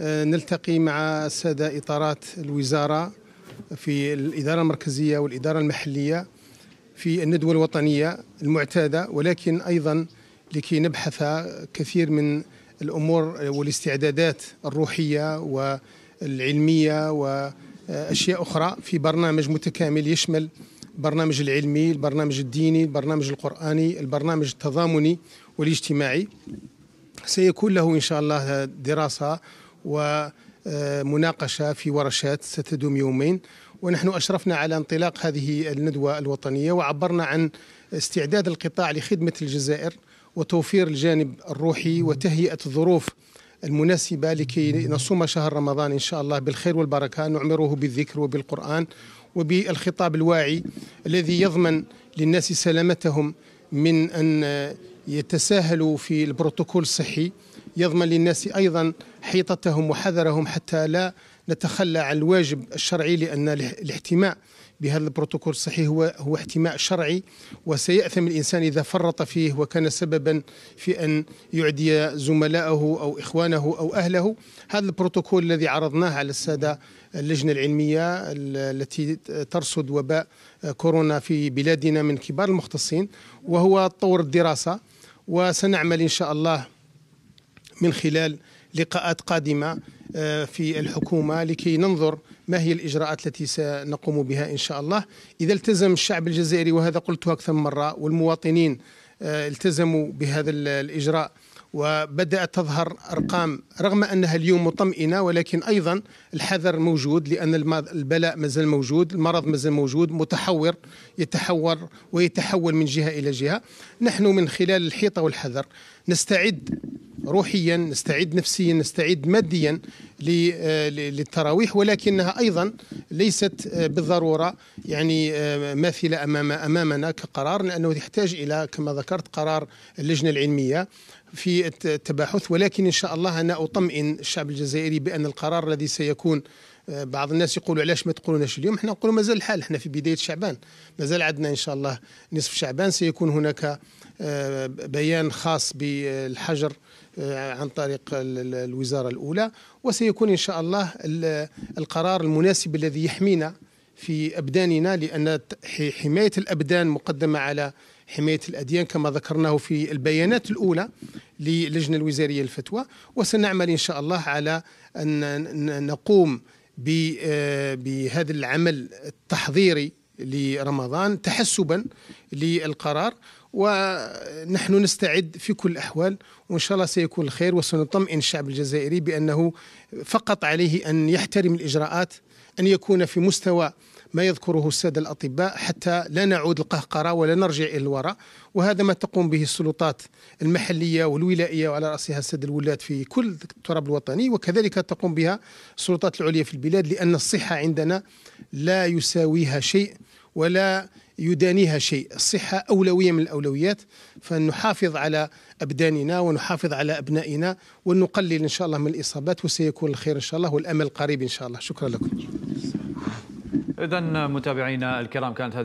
آه، نلتقي مع السادة إطارات الوزارة في الإدارة المركزية والإدارة المحلية في الندوة الوطنية المعتادة ولكن أيضا لكي نبحث كثير من الأمور والاستعدادات الروحية والعلمية وأشياء أخرى في برنامج متكامل يشمل البرنامج العلمي البرنامج الديني البرنامج القرآني البرنامج التضامني والاجتماعي سيكون له إن شاء الله دراسة ومناقشة في ورشات ستدوم يومين ونحن أشرفنا على انطلاق هذه الندوة الوطنية وعبرنا عن استعداد القطاع لخدمة الجزائر وتوفير الجانب الروحي وتهيئة الظروف المناسبة لكي نصوم شهر رمضان إن شاء الله بالخير والبركة نعمره بالذكر وبالقرآن وبالخطاب الواعي الذي يضمن للناس سلامتهم من أن يتساهلوا في البروتوكول الصحي يضمن للناس أيضا حيطتهم وحذرهم حتى لا نتخلى عن الواجب الشرعي لأن الاحتماء بهذا البروتوكول الصحي هو هو احتماء شرعي وسيأثم الإنسان إذا فرط فيه وكان سببا في أن يعدي زملائه أو إخوانه أو أهله هذا البروتوكول الذي عرضناه على السادة اللجنة العلمية التي ترصد وباء كورونا في بلادنا من كبار المختصين وهو طور الدراسة وسنعمل إن شاء الله من خلال لقاءات قادمة آه، في الحكومة لكي ننظر ما هي الإجراءات التي سنقوم بها إن شاء الله إذا التزم الشعب الجزائري وهذا قلته أكثر من مرة والمواطنين آه، التزموا بهذا الإجراء وبدأت تظهر أرقام رغم أنها اليوم مطمئنة ولكن أيضا الحذر موجود لأن البلاء مازال موجود المرض مازال موجود متحور يتحور ويتحول من جهة إلى جهة نحن من خلال الحيطة والحذر نستعد روحيا نستعد نفسيا نستعد ماديا آه، للتراويح ولكنها ايضا ليست آه، بالضروره يعني آه، ماثله امام امامنا كقرار لانه يحتاج الى كما ذكرت قرار اللجنه العلميه في التباحث ولكن ان شاء الله انا اطمئن الشعب الجزائري بان القرار الذي سيكون بعض الناس يقولوا علاش ما تقولوناش اليوم احنا نقولوا مازال الحال احنا في بدايه شعبان مازال عندنا ان شاء الله نصف شعبان سيكون هناك آه، بيان خاص بالحجر آه، عن طريق الوزاره الاولى وسيكون ان شاء الله القرار المناسب الذي يحمينا في ابداننا لان حمايه الابدان مقدمه على حمايه الاديان كما ذكرناه في البيانات الاولى للجنه الوزاريه للفتوى وسنعمل ان شاء الله على ان نقوم آه، بهذا العمل التحضيري لرمضان تحسبا للقرار ونحن نستعد في كل الأحوال وإن شاء الله سيكون الخير وسنطمئن الشعب الجزائري بأنه فقط عليه أن يحترم الإجراءات أن يكون في مستوى ما يذكره السادة الأطباء حتى لا نعود القهقرة ولا نرجع إلى الوراء وهذا ما تقوم به السلطات المحلية والولائية وعلى رأسها السادة الولاة في كل التراب الوطني وكذلك تقوم بها السلطات العليا في البلاد لأن الصحة عندنا لا يساويها شيء ولا يدانيها شيء الصحة أولوية من الأولويات فنحافظ على أبداننا ونحافظ على أبنائنا ونقلل إن شاء الله من الإصابات وسيكون الخير إن شاء الله والأمل قريب إن شاء الله شكرا لكم إذن متابعينا الكرام كانت هذه